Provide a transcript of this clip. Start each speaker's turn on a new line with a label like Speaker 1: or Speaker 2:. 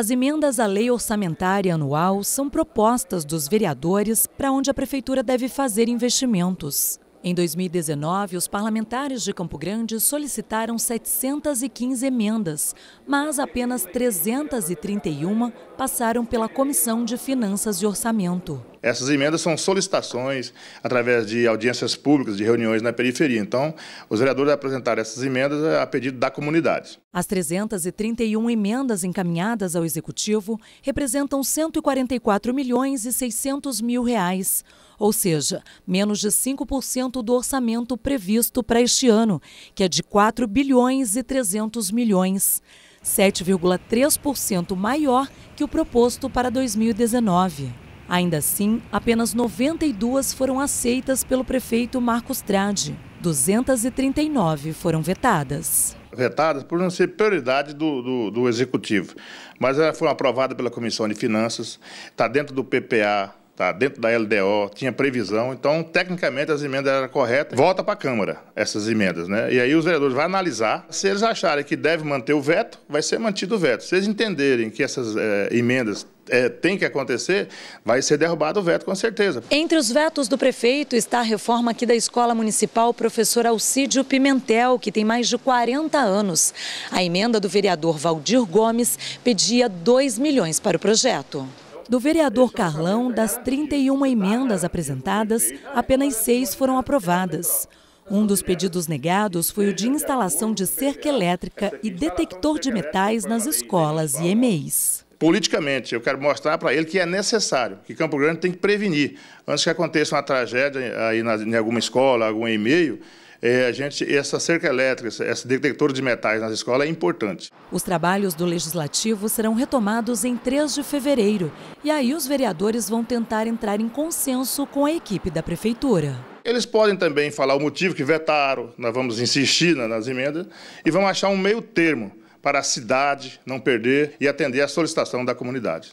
Speaker 1: As emendas à lei orçamentária anual são propostas dos vereadores para onde a prefeitura deve fazer investimentos. Em 2019, os parlamentares de Campo Grande solicitaram 715 emendas, mas apenas 331 passaram pela Comissão de Finanças e Orçamento.
Speaker 2: Essas emendas são solicitações através de audiências públicas, de reuniões na periferia. Então, os vereadores apresentaram essas emendas a pedido da comunidade.
Speaker 1: As 331 emendas encaminhadas ao Executivo representam 144 milhões e 600 mil reais, ou seja, menos de 5% do orçamento previsto para este ano, que é de 4 bilhões e 300 milhões. 7,3% maior que o proposto para 2019. Ainda assim, apenas 92 foram aceitas pelo prefeito Marcos Trade. 239 foram vetadas.
Speaker 2: Vetadas por não ser prioridade do, do, do executivo, mas ela foram aprovadas pela Comissão de Finanças, está dentro do PPA, está dentro da LDO, tinha previsão, então tecnicamente as emendas eram corretas. Volta para a Câmara essas emendas, né? E aí os vereadores vão analisar. Se eles acharem que deve manter o veto, vai ser mantido o veto. Se eles entenderem que essas eh, emendas é, tem que acontecer, vai ser derrubado o veto, com certeza. Entre
Speaker 1: os vetos do prefeito está a reforma aqui da Escola Municipal Professor Alcídio Pimentel, que tem mais de 40 anos. A emenda do vereador Valdir Gomes pedia 2 milhões para o projeto. Do vereador Carlão, das 31 emendas apresentadas, apenas seis foram aprovadas. Um dos pedidos negados foi o de instalação de cerca elétrica e detector de metais nas escolas e EMEIs
Speaker 2: politicamente. Eu quero mostrar para ele que é necessário, que Campo Grande tem que prevenir. Antes que aconteça uma tragédia aí na, em alguma escola, algum e-mail, é, a gente, essa cerca elétrica, esse detector de metais nas escolas é importante.
Speaker 1: Os trabalhos do Legislativo serão retomados em 3 de fevereiro. E aí os vereadores vão tentar entrar em consenso com a equipe da Prefeitura.
Speaker 2: Eles podem também falar o motivo que vetaram, nós vamos insistir nas emendas, e vamos achar um meio termo para a cidade não perder e atender à solicitação da comunidade.